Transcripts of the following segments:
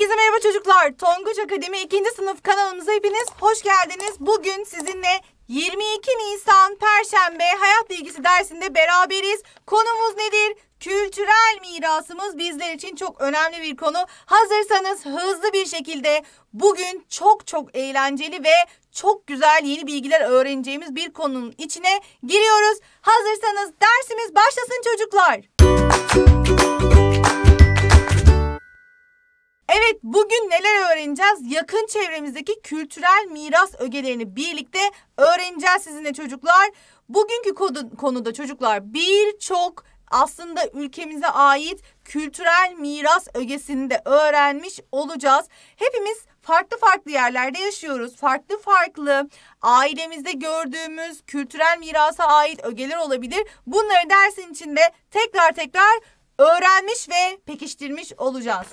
Herkese merhaba çocuklar. Tonguç Akademi 2. sınıf kanalımıza hepiniz hoş geldiniz. Bugün sizinle 22 Nisan Perşembe Hayat Bilgisi dersinde beraberiz. Konumuz nedir? Kültürel mirasımız bizler için çok önemli bir konu. Hazırsanız hızlı bir şekilde bugün çok çok eğlenceli ve çok güzel yeni bilgiler öğreneceğimiz bir konunun içine giriyoruz. Hazırsanız dersimiz başlasın çocuklar. Müzik Evet bugün neler öğreneceğiz? Yakın çevremizdeki kültürel miras ögelerini birlikte öğreneceğiz sizinle çocuklar. Bugünkü konuda çocuklar birçok aslında ülkemize ait kültürel miras ögesini de öğrenmiş olacağız. Hepimiz farklı farklı yerlerde yaşıyoruz. Farklı farklı ailemizde gördüğümüz kültürel mirasa ait ögeler olabilir. Bunları dersin içinde tekrar tekrar öğrenmiş ve pekiştirmiş olacağız.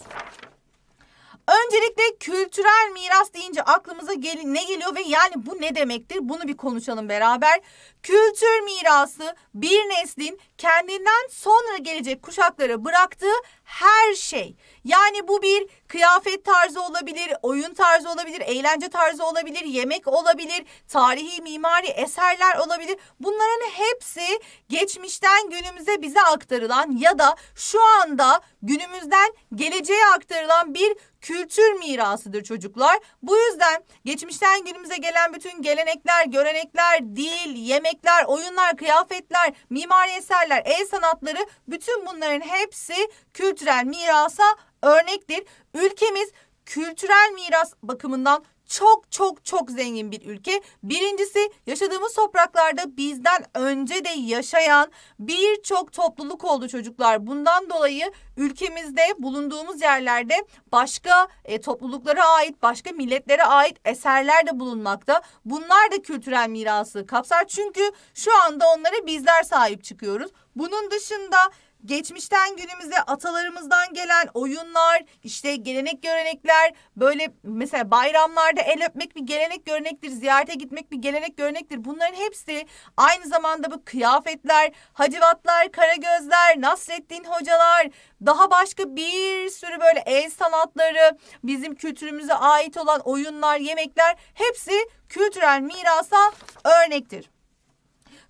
Öncelikle kültürel miras deyince aklımıza gel ne geliyor ve yani bu ne demektir? Bunu bir konuşalım beraber. Kültür mirası bir neslin kendinden sonra gelecek kuşaklara bıraktığı her şey. Yani bu bir kıyafet tarzı olabilir, oyun tarzı olabilir, eğlence tarzı olabilir, yemek olabilir, tarihi mimari eserler olabilir. Bunların hepsi geçmişten günümüze bize aktarılan ya da şu anda günümüzden geleceğe aktarılan bir kültür mirasıdır çocuklar. Bu yüzden geçmişten günümüze gelen bütün gelenekler, görenekler, dil, yemek yemekler, oyunlar, kıyafetler, mimari eserler, el sanatları bütün bunların hepsi kültürel mirasa örnektir. Ülkemiz kültürel miras bakımından çok çok çok zengin bir ülke. Birincisi yaşadığımız topraklarda bizden önce de yaşayan birçok topluluk oldu çocuklar. Bundan dolayı ülkemizde bulunduğumuz yerlerde başka e, topluluklara ait, başka milletlere ait eserler de bulunmakta. Bunlar da kültürel mirası kapsar. Çünkü şu anda onlara bizler sahip çıkıyoruz. Bunun dışında geçmişten günümüze atalarımızdan gelen oyunlar, işte gelenek görenekler, böyle mesela bayramlarda el öpmek bir gelenek görenektir, ziyarete gitmek bir gelenek görenektir. Bunların hepsi aynı zamanda bu kıyafetler, hacivatlar, karagözler, Nasreddin hocalar, daha başka bir sürü böyle el sanatları, bizim kültürümüze ait olan oyunlar, yemekler hepsi kültürel mirasa örnektir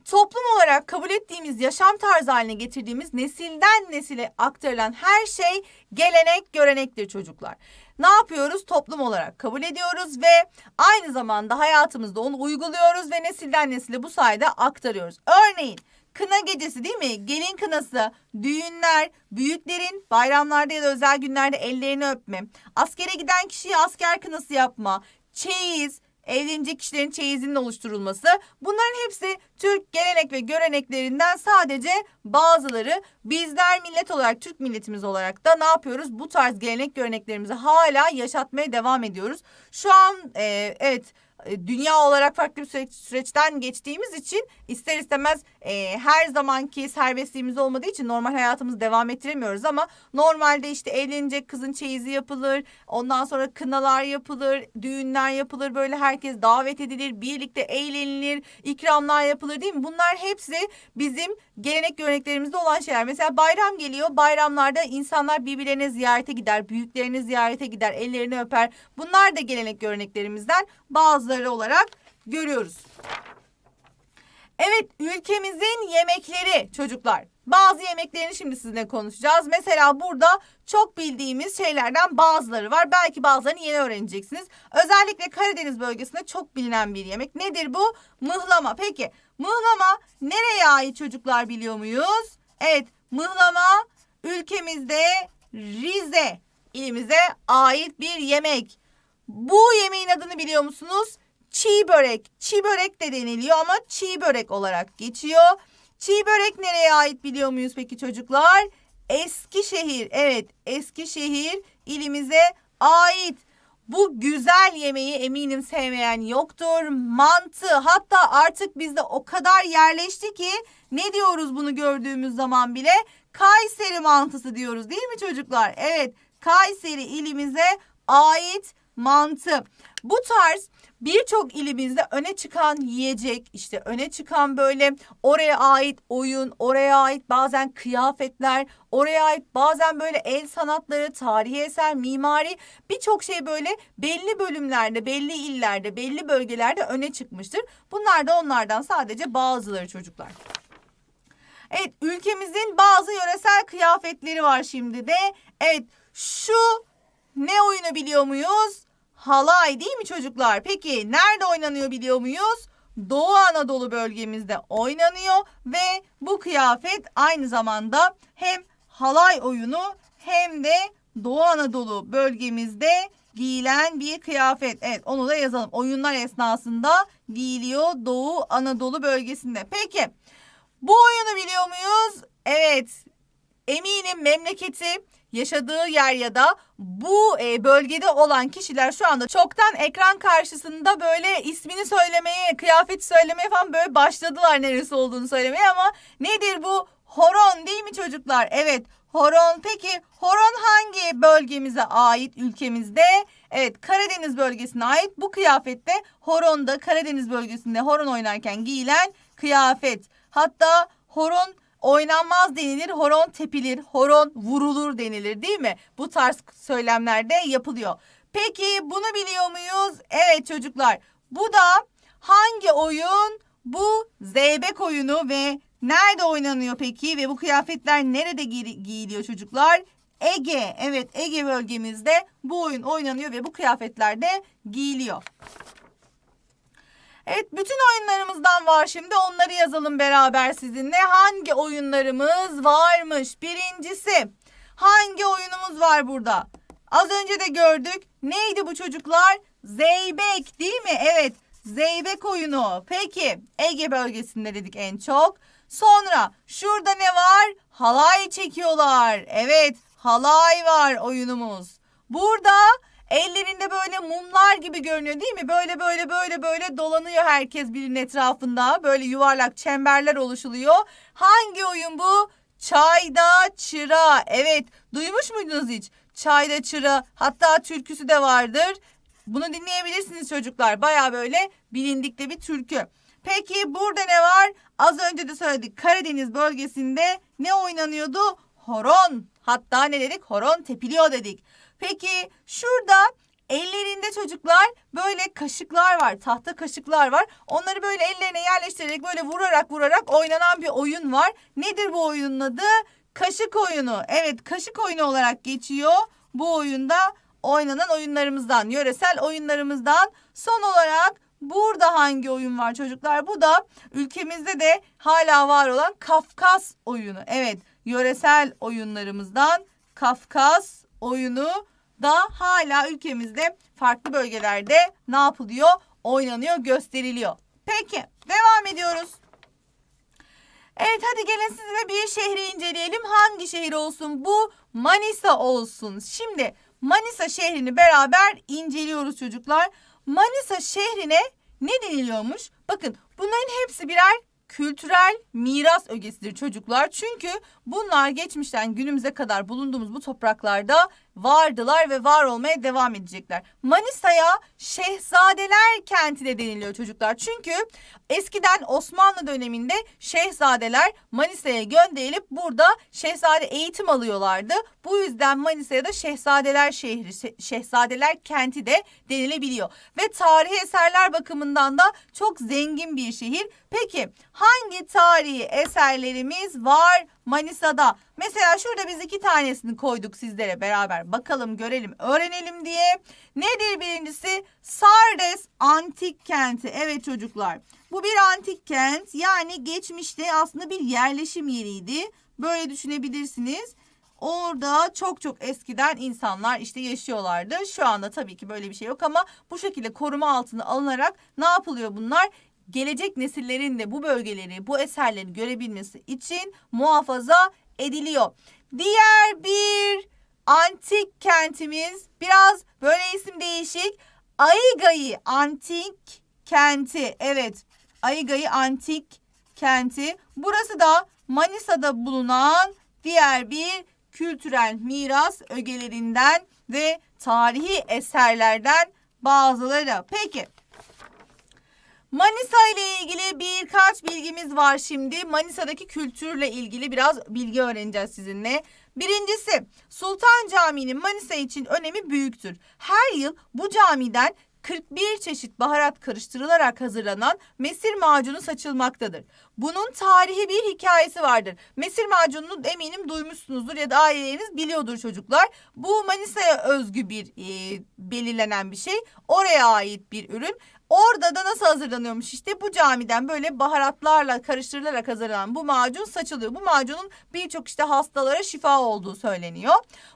toplum olarak kabul ettiğimiz yaşam tarzı haline getirdiğimiz nesilden nesile aktarılan her şey gelenek görenektir çocuklar. Ne yapıyoruz? Toplum olarak kabul ediyoruz ve aynı zamanda hayatımızda onu uyguluyoruz ve nesilden nesile bu sayede aktarıyoruz. Örneğin kına gecesi değil mi? Gelin kınası, düğünler, büyüklerin bayramlarda ya da özel günlerde ellerini öpme, askere giden kişiye asker kınası yapma, çeyiz, evlenecek kişilerin çeyizinin oluşturulması bunların hepsi Türk gelenek ve göreneklerinden sadece bazıları bizler millet olarak Türk milletimiz olarak da ne yapıyoruz? Bu tarz gelenek göreneklerimizi hala yaşatmaya devam ediyoruz. Şu an e, evet e, dünya olarak farklı bir süreçten geçtiğimiz için ister istemez e, her zamanki serbestliğimiz olmadığı için normal hayatımızı devam ettiremiyoruz ama normalde işte evlenecek kızın çeyizi yapılır. Ondan sonra kınalar yapılır, düğünler yapılır. Böyle herkes davet edilir, birlikte eğlenilir, ikramlar yapılır değil mi? Bunlar hepsi bizim gelenek göreneklerimizde olan şeyler. Mesela bayram geliyor. Bayramlarda insanlar birbirlerine ziyarete gider, büyüklerini ziyarete gider, ellerini öper. Bunlar da gelenek göreneklerimizden bazıları olarak görüyoruz. Evet ülkemizin yemekleri çocuklar. Bazı yemeklerini şimdi sizinle konuşacağız. Mesela burada çok bildiğimiz şeylerden bazıları var. Belki bazılarını yeni öğreneceksiniz. Özellikle Karadeniz bölgesinde çok bilinen bir yemek. Nedir bu? Mıhlama. Peki mıhlama nereye ait çocuklar biliyor muyuz? Evet mıhlama ülkemizde Rize ilimize ait bir yemek. Bu yemeğin adını biliyor musunuz? çiğ börek. Çiğ börek de deniliyor ama çiğ börek olarak geçiyor. Çiğ börek nereye ait biliyor muyuz peki çocuklar? Eskişehir. Evet, Eskişehir ilimize ait. Bu güzel yemeği eminim sevmeyen yoktur. Mantı hatta artık bizde o kadar yerleşti ki ne diyoruz bunu gördüğümüz zaman bile Kayseri mantısı diyoruz değil mi çocuklar? Evet Kayseri ilimize ait mantı. Bu tarz birçok ilimizde öne çıkan yiyecek, işte öne çıkan böyle oraya ait oyun, oraya ait bazen kıyafetler, oraya ait bazen böyle el sanatları, tarihi eser, mimari birçok şey böyle belli bölümlerde, belli illerde, belli bölgelerde öne çıkmıştır. Bunlar da onlardan sadece bazıları çocuklar. Evet ülkemizin bazı yöresel kıyafetleri var şimdi de. Evet şu ne oyunu biliyor muyuz? halay değil mi çocuklar? Peki nerede oynanıyor biliyor muyuz? Doğu Anadolu bölgemizde oynanıyor ve bu kıyafet aynı zamanda hem halay oyunu hem de Doğu Anadolu bölgemizde giyilen bir kıyafet. Evet onu da yazalım. Oyunlar esnasında giyiliyor Doğu Anadolu bölgesinde. Peki bu oyunu biliyor muyuz? Evet Eminim memleketi yaşadığı yer ya da bu e, bölgede olan kişiler şu anda çoktan ekran karşısında böyle ismini söylemeye, kıyafet söylemeye falan böyle başladılar neresi olduğunu söylemeye ama nedir bu horon değil mi çocuklar? Evet horon. Peki horon hangi bölgemize ait ülkemizde? Evet Karadeniz bölgesine ait bu kıyafette horonda Karadeniz bölgesinde horon oynarken giyilen kıyafet. Hatta horon oynanmaz denilir, horon tepilir, horon vurulur denilir değil mi? Bu tarz söylemlerde yapılıyor. Peki bunu biliyor muyuz? Evet çocuklar. Bu da hangi oyun? Bu zeybek oyunu ve nerede oynanıyor peki? Ve bu kıyafetler nerede gi giyiliyor çocuklar? Ege. Evet Ege bölgemizde bu oyun oynanıyor ve bu kıyafetler de giyiliyor. Evet bütün oyunlarımızdan var şimdi onları yazalım beraber sizinle. Hangi oyunlarımız varmış? Birincisi hangi oyunumuz var burada? Az önce de gördük. Neydi bu çocuklar? Zeybek değil mi? Evet zeybek oyunu. Peki Ege bölgesinde dedik en çok. Sonra şurada ne var? Halay çekiyorlar. Evet halay var oyunumuz. Burada Ellerinde böyle mumlar gibi görünüyor değil mi? Böyle böyle böyle böyle dolanıyor herkes birinin etrafında. Böyle yuvarlak çemberler oluşuluyor. Hangi oyun bu? Çayda çıra. Evet duymuş muydunuz hiç? Çayda çıra. Hatta türküsü de vardır. Bunu dinleyebilirsiniz çocuklar. Baya böyle bilindik de bir türkü. Peki burada ne var? Az önce de söyledik. Karadeniz bölgesinde ne oynanıyordu? Horon. Hatta ne dedik? Horon tepiliyor dedik. Peki şurada ellerinde çocuklar böyle kaşıklar var. Tahta kaşıklar var. Onları böyle ellerine yerleştirerek böyle vurarak vurarak oynanan bir oyun var. Nedir bu oyunun adı? Kaşık oyunu. Evet kaşık oyunu olarak geçiyor. Bu oyunda oynanan oyunlarımızdan, yöresel oyunlarımızdan son olarak Burada hangi oyun var çocuklar? Bu da ülkemizde de hala var olan Kafkas oyunu. Evet, yöresel oyunlarımızdan Kafkas oyunu da hala ülkemizde farklı bölgelerde ne yapılıyor? Oynanıyor, gösteriliyor. Peki devam ediyoruz. Evet hadi gelin sizinle bir şehri inceleyelim. Hangi şehir olsun? Bu Manisa olsun. Şimdi Manisa şehrini beraber inceliyoruz çocuklar. Manisa şehrine ne deniliyormuş? Bakın bunların hepsi birer kültürel miras ögesidir çocuklar. Çünkü bunlar geçmişten günümüze kadar bulunduğumuz bu topraklarda vardılar ve var olmaya devam edecekler. Manisa'ya Şehzadeler kenti de deniliyor çocuklar. Çünkü eskiden Osmanlı döneminde şehzadeler Manisa'ya gönderilip burada şehzade eğitim alıyorlardı. Bu yüzden Manisa'ya da Şehzadeler şehri, Şehzadeler kenti de denilebiliyor. Ve tarihi eserler bakımından da çok zengin bir şehir. Peki hangi tarihi eserlerimiz var Manisa'da. Mesela şurada biz iki tanesini koyduk sizlere beraber bakalım görelim öğrenelim diye. Nedir birincisi? Sardes antik kenti. Evet çocuklar bu bir antik kent yani geçmişte aslında bir yerleşim yeriydi. Böyle düşünebilirsiniz. Orada çok çok eskiden insanlar işte yaşıyorlardı. Şu anda tabii ki böyle bir şey yok ama bu şekilde koruma altına alınarak ne yapılıyor bunlar? gelecek nesillerin de bu bölgeleri, bu eserleri görebilmesi için muhafaza ediliyor. Diğer bir antik kentimiz biraz böyle isim değişik. Aygayı antik kenti. Evet. Aygayı antik kenti. Burası da Manisa'da bulunan diğer bir kültürel miras ögelerinden ve tarihi eserlerden bazıları. Peki Manisa ile ilgili birkaç bilgimiz var şimdi. Manisa'daki kültürle ilgili biraz bilgi öğreneceğiz sizinle. Birincisi Sultan Camii'nin Manisa için önemi büyüktür. Her yıl bu camiden 41 çeşit baharat karıştırılarak hazırlanan mesir macunu saçılmaktadır. Bunun tarihi bir hikayesi vardır. Mesir macununu eminim duymuşsunuzdur ya da aileleriniz biliyordur çocuklar. Bu Manisa'ya özgü bir e, belirlenen bir şey. Oraya ait bir ürün. Orada da nasıl hazırlanıyormuş işte bu camiden böyle baharatlarla karıştırılarak hazırlanan bu macun saçılıyor. Bu macunun birçok işte hastalara şifa olduğu söyleniyor.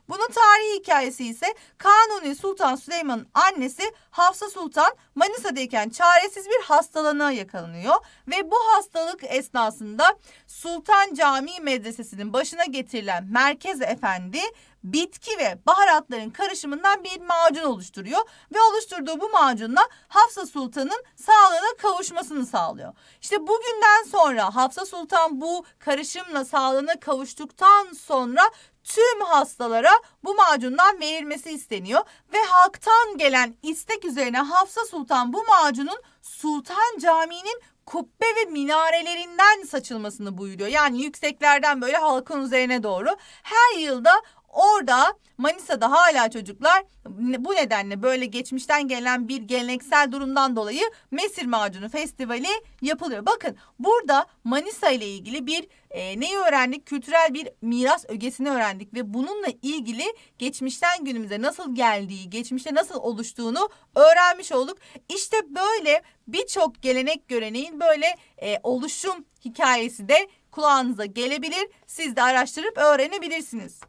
Bunun tarihi hikayesi ise Kanuni Sultan Süleyman'ın annesi Hafsa Sultan Manisa'dayken çaresiz bir hastalanığa yakalanıyor. Ve bu hastalık esnasında Sultan Camii Medresesi'nin başına getirilen Merkez Efendi bitki ve baharatların karışımından bir macun oluşturuyor ve oluşturduğu bu macunla Hafsa Sultan'ın sağlığına kavuşmasını sağlıyor. İşte bugünden sonra Hafsa Sultan bu karışımla sağlığına kavuştuktan sonra tüm hastalara bu macundan verilmesi isteniyor ve halktan gelen istek üzerine Hafsa Sultan bu macunun Sultan Camii'nin kubbe ve minarelerinden saçılmasını buyuruyor. Yani yükseklerden böyle halkın üzerine doğru. Her yılda Orada Manisa'da hala çocuklar bu nedenle böyle geçmişten gelen bir geleneksel durumdan dolayı Mesir Macunu Festivali yapılıyor. Bakın burada Manisa ile ilgili bir e, neyi öğrendik? Kültürel bir miras ögesini öğrendik ve bununla ilgili geçmişten günümüze nasıl geldiği, geçmişte nasıl oluştuğunu öğrenmiş olduk. İşte böyle birçok gelenek göreneğin böyle e, oluşum hikayesi de kulağınıza gelebilir. Siz de araştırıp öğrenebilirsiniz.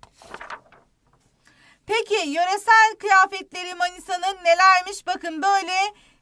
Peki yöresel kıyafetleri Manisa'nın nelermiş? Bakın böyle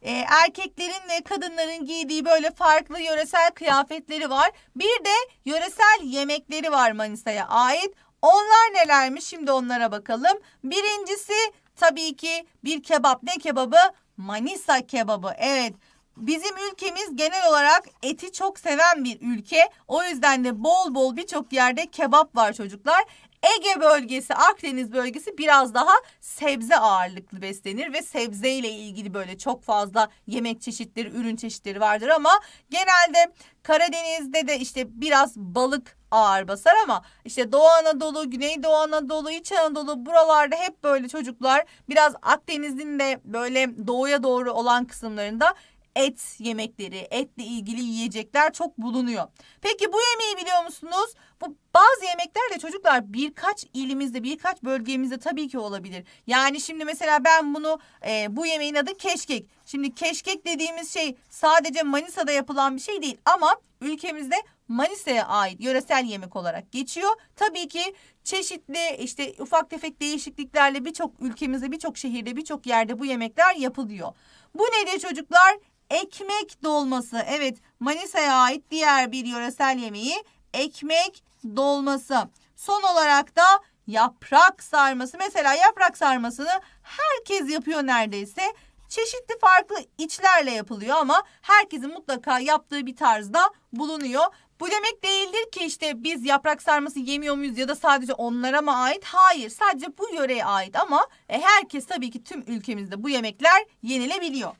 e, erkeklerin ve kadınların giydiği böyle farklı yöresel kıyafetleri var. Bir de yöresel yemekleri var Manisa'ya ait. Onlar nelermiş? Şimdi onlara bakalım. Birincisi tabii ki bir kebap. Ne kebabı? Manisa kebabı. Evet. Bizim ülkemiz genel olarak eti çok seven bir ülke. O yüzden de bol bol birçok yerde kebap var çocuklar. Ege bölgesi, Akdeniz bölgesi biraz daha sebze ağırlıklı beslenir ve sebze ile ilgili böyle çok fazla yemek çeşitleri, ürün çeşitleri vardır ama genelde Karadeniz'de de işte biraz balık ağır basar ama işte Doğu Anadolu, Güneydoğu Anadolu, İç Anadolu buralarda hep böyle çocuklar biraz Akdeniz'in de böyle doğuya doğru olan kısımlarında et yemekleri, etle ilgili yiyecekler çok bulunuyor. Peki bu yemeği biliyor musunuz? Bu bazı yemeklerle çocuklar birkaç ilimizde birkaç bölgemizde tabii ki olabilir. Yani şimdi mesela ben bunu e, bu yemeğin adı keşkek. Şimdi keşkek dediğimiz şey sadece Manisa'da yapılan bir şey değil ama ülkemizde Manisa'ya ait yöresel yemek olarak geçiyor. Tabii ki çeşitli işte ufak tefek değişikliklerle birçok ülkemizde birçok şehirde birçok yerde bu yemekler yapılıyor. Bu nedir çocuklar? Ekmek dolması. Evet Manisa'ya ait diğer bir yöresel yemeği ekmek dolması. Son olarak da yaprak sarması. Mesela yaprak sarmasını herkes yapıyor neredeyse. Çeşitli farklı içlerle yapılıyor ama herkesin mutlaka yaptığı bir tarzda bulunuyor. Bu demek değildir ki işte biz yaprak sarması yemiyor muyuz ya da sadece onlara mı ait? Hayır sadece bu yöreye ait ama e, herkes tabii ki tüm ülkemizde bu yemekler yenilebiliyor.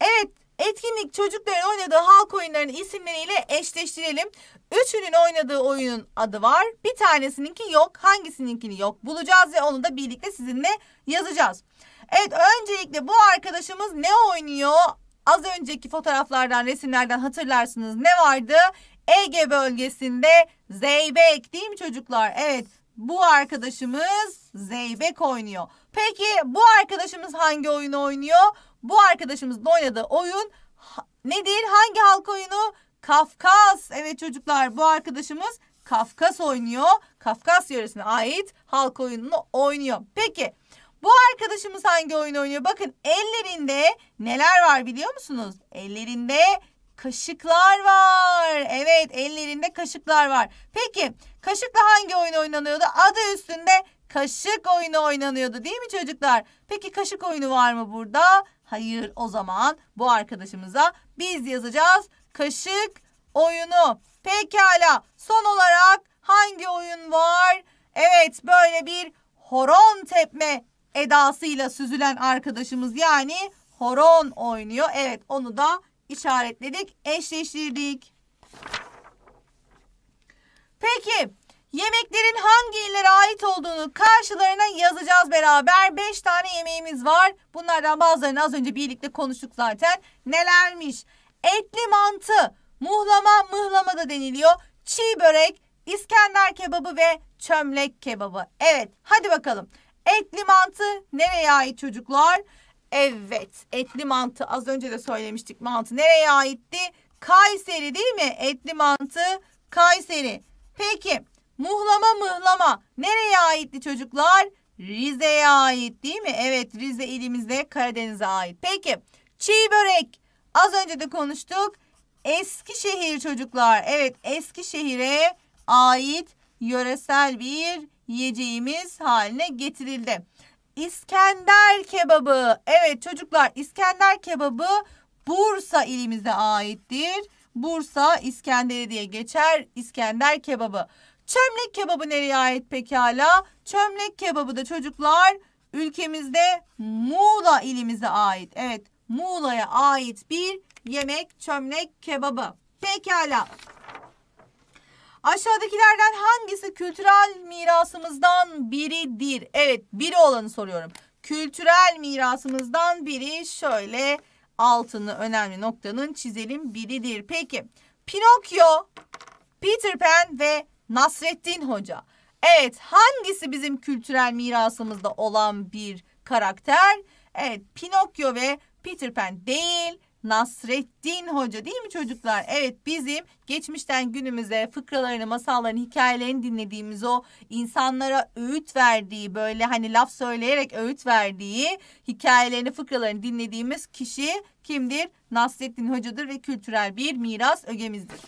Evet Etkinlik çocukların oynadığı halk oyunlarının isimleriyle eşleştirelim. Üçünün oynadığı oyunun adı var. Bir tanesininki yok. Hangisininkini yok bulacağız ve onu da birlikte sizinle yazacağız. Evet öncelikle bu arkadaşımız ne oynuyor? Az önceki fotoğraflardan, resimlerden hatırlarsınız ne vardı? Ege bölgesinde zeybek değil mi çocuklar? Evet bu arkadaşımız zeybek oynuyor. Peki bu arkadaşımız hangi oyunu oynuyor? Bu arkadaşımızın oynadığı oyun nedir? Hangi halk oyunu? Kafkas. Evet çocuklar bu arkadaşımız Kafkas oynuyor. Kafkas yöresine ait halk oyununu oynuyor. Peki bu arkadaşımız hangi oyun oynuyor? Bakın ellerinde neler var biliyor musunuz? Ellerinde kaşıklar var. Evet ellerinde kaşıklar var. Peki kaşıkla hangi oyun oynanıyordu? Adı üstünde Kaşık oyunu oynanıyordu değil mi çocuklar? Peki kaşık oyunu var mı burada? Hayır o zaman bu arkadaşımıza biz yazacağız kaşık oyunu. Pekala son olarak hangi oyun var? Evet böyle bir horon tepme edasıyla süzülen arkadaşımız yani horon oynuyor. Evet onu da işaretledik eşleştirdik. Peki Yemeklerin hangi illere ait olduğunu karşılarına yazacağız beraber. 5 tane yemeğimiz var. Bunlardan bazılarını az önce birlikte konuştuk zaten. Nelermiş? Etli mantı, muhlama, mıhlama da deniliyor. Çiğ börek, İskender kebabı ve çömlek kebabı. Evet, hadi bakalım. Etli mantı nereye ait çocuklar? Evet, etli mantı az önce de söylemiştik. Mantı nereye aitti? Kayseri değil mi? Etli mantı Kayseri. Peki, Muhlama mıhlama nereye aitti çocuklar? Rize'ye ait değil mi? Evet Rize ilimizde Karadeniz'e ait. Peki çiğ börek az önce de konuştuk. Eskişehir çocuklar. Evet Eskişehir'e ait yöresel bir yiyeceğimiz haline getirildi. İskender kebabı. Evet çocuklar İskender kebabı Bursa ilimize aittir. Bursa İskenderi diye geçer İskender kebabı. Çömlek kebabı nereye ait pekala? Çömlek kebabı da çocuklar ülkemizde Muğla ilimize ait. Evet Muğla'ya ait bir yemek çömlek kebabı. Pekala. Aşağıdakilerden hangisi kültürel mirasımızdan biridir? Evet biri olanı soruyorum. Kültürel mirasımızdan biri şöyle altını önemli noktanın çizelim biridir. Peki Pinokyo, Peter Pan ve Nasrettin Hoca. Evet hangisi bizim kültürel mirasımızda olan bir karakter? Evet Pinokyo ve Peter Pan değil Nasreddin Hoca değil mi çocuklar? Evet bizim geçmişten günümüze fıkralarını, masallarını, hikayelerini dinlediğimiz o insanlara öğüt verdiği böyle hani laf söyleyerek öğüt verdiği hikayelerini, fıkralarını dinlediğimiz kişi kimdir? Nasreddin Hoca'dır ve kültürel bir miras ögemizdir.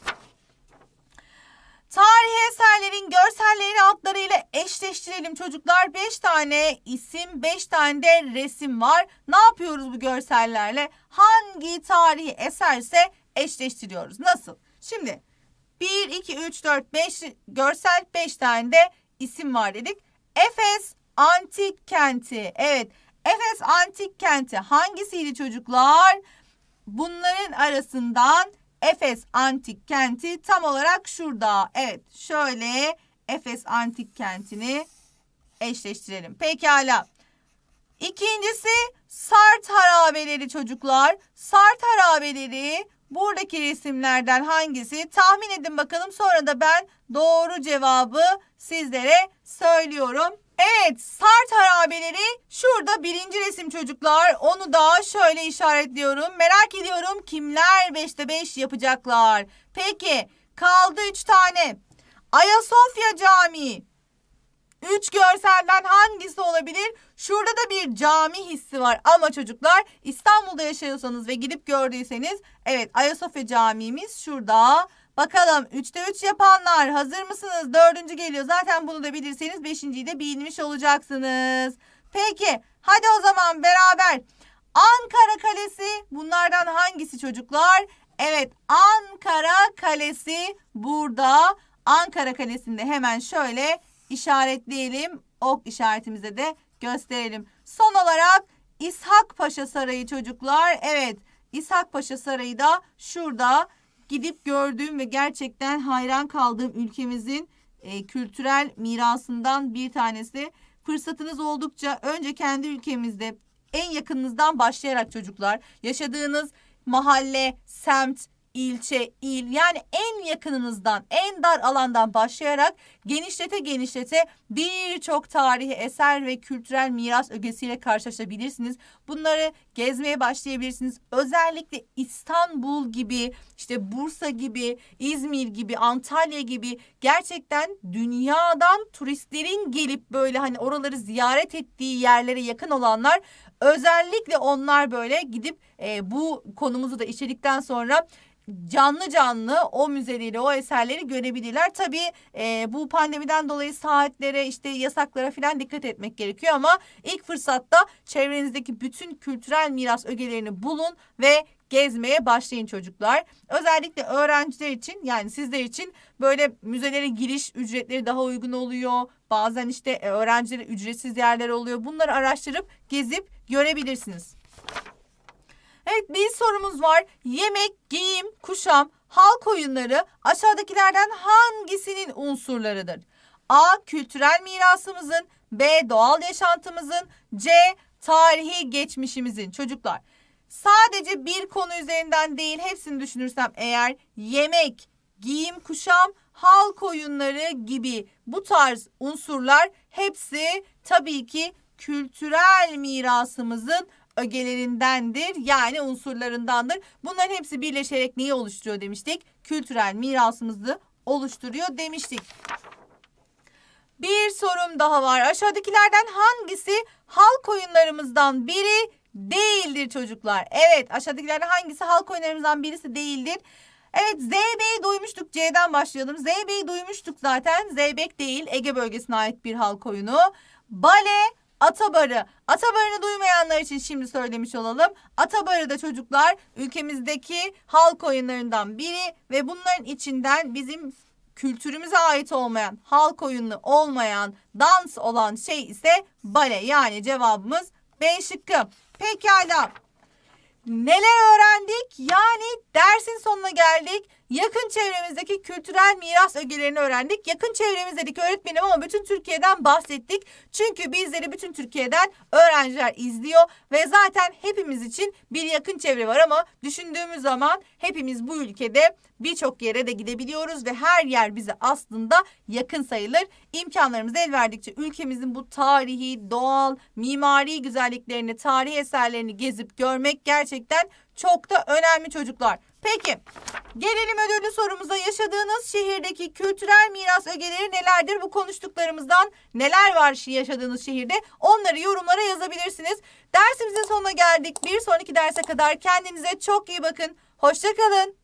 Tarihi eserlerin görsellerini altlarıyla eşleştirelim çocuklar. 5 tane isim, 5 tane de resim var. Ne yapıyoruz bu görsellerle? Hangi tarihi eserse eşleştiriyoruz. Nasıl? Şimdi 1, 2, 3, 4, 5 görsel 5 tane de isim var dedik. Efes Antik Kenti. Evet Efes Antik Kenti hangisiydi çocuklar? Bunların arasından Efes Antik Kenti tam olarak şurada. Evet şöyle Efes Antik Kenti'ni eşleştirelim. Pekala. İkincisi Sart harabeleri çocuklar. Sart harabeleri buradaki resimlerden hangisi? Tahmin edin bakalım sonra da ben doğru cevabı sizlere söylüyorum. Evet Sart harabeleri şurada birinci resim çocuklar. Onu da şöyle işaretliyorum. Merak ediyorum kimler 5'te 5 yapacaklar. Peki kaldı 3 tane. Ayasofya Camii. 3 görselden hangisi olabilir? Şurada da bir cami hissi var ama çocuklar İstanbul'da yaşıyorsanız ve gidip gördüyseniz evet Ayasofya Camimiz şurada Bakalım 3'te 3 yapanlar hazır mısınız? Dördüncü geliyor. Zaten bunu da bilirseniz beşinciyi de bilmiş olacaksınız. Peki hadi o zaman beraber. Ankara Kalesi bunlardan hangisi çocuklar? Evet Ankara Kalesi burada. Ankara Kalesi'nde hemen şöyle işaretleyelim. Ok işaretimize de gösterelim. Son olarak İshak Paşa Sarayı çocuklar. Evet İshak Paşa Sarayı da şurada gidip gördüğüm ve gerçekten hayran kaldığım ülkemizin e, kültürel mirasından bir tanesi. Fırsatınız oldukça önce kendi ülkemizde en yakınınızdan başlayarak çocuklar yaşadığınız mahalle, semt, ilçe, il yani en yakınınızdan, en dar alandan başlayarak genişlete genişlete birçok tarihi eser ve kültürel miras ögesiyle karşılaşabilirsiniz. Bunları gezmeye başlayabilirsiniz. Özellikle İstanbul gibi, işte Bursa gibi, İzmir gibi, Antalya gibi gerçekten dünyadan turistlerin gelip böyle hani oraları ziyaret ettiği yerlere yakın olanlar özellikle onlar böyle gidip e, bu konumuzu da işledikten sonra canlı canlı o müzeleri, o eserleri görebilirler. Tabii e, bu pandemiden dolayı saatlere işte yasaklara falan dikkat etmek gerekiyor ama ilk fırsatta çevrenizdeki bütün kültürel miras ögelerini bulun ve gezmeye başlayın çocuklar. Özellikle öğrenciler için yani sizler için böyle müzelere giriş ücretleri daha uygun oluyor. Bazen işte e, öğrencilere ücretsiz yerler oluyor. Bunları araştırıp gezip görebilirsiniz. Evet bir sorumuz var. Yemek, giyim, kuşam, Halk oyunları aşağıdakilerden hangisinin unsurlarıdır? A. Kültürel mirasımızın, B. Doğal yaşantımızın, C. Tarihi geçmişimizin. Çocuklar sadece bir konu üzerinden değil hepsini düşünürsem eğer yemek, giyim, kuşam, halk oyunları gibi bu tarz unsurlar hepsi tabii ki kültürel mirasımızın ögelerindendir yani unsurlarındandır. Bunların hepsi birleşerek neyi oluşturuyor demiştik? Kültürel mirasımızı oluşturuyor demiştik. Bir sorum daha var. Aşağıdakilerden hangisi halk oyunlarımızdan biri değildir çocuklar? Evet aşağıdakilerden hangisi halk oyunlarımızdan birisi değildir? Evet ZB'yi duymuştuk. C'den başlayalım. ZB'yi duymuştuk zaten. ZB değil Ege bölgesine ait bir halk oyunu. Bale Atabarı. Atabarı'nı duymayanlar için şimdi söylemiş olalım. Atabarı da çocuklar ülkemizdeki halk oyunlarından biri ve bunların içinden bizim kültürümüze ait olmayan, halk oyunu olmayan, dans olan şey ise bale. Yani cevabımız B şıkkı. Pekala. Neler öğrendik? Yani dersin sonuna geldik. Yakın çevremizdeki kültürel miras ögelerini öğrendik. Yakın çevremizdeki öğretmenim ama bütün Türkiye'den bahsettik. Çünkü bizleri bütün Türkiye'den öğrenciler izliyor ve zaten hepimiz için bir yakın çevre var ama düşündüğümüz zaman hepimiz bu ülkede birçok yere de gidebiliyoruz ve her yer bize aslında yakın sayılır. İmkanlarımız el verdikçe ülkemizin bu tarihi, doğal, mimari güzelliklerini, tarihi eserlerini gezip görmek gerçekten çok da önemli çocuklar. Peki gelelim ödüllü sorumuza yaşadığınız şehirdeki kültürel miras ögeleri nelerdir? Bu konuştuklarımızdan neler var yaşadığınız şehirde onları yorumlara yazabilirsiniz. Dersimizin sonuna geldik. Bir sonraki derse kadar kendinize çok iyi bakın. Hoşçakalın.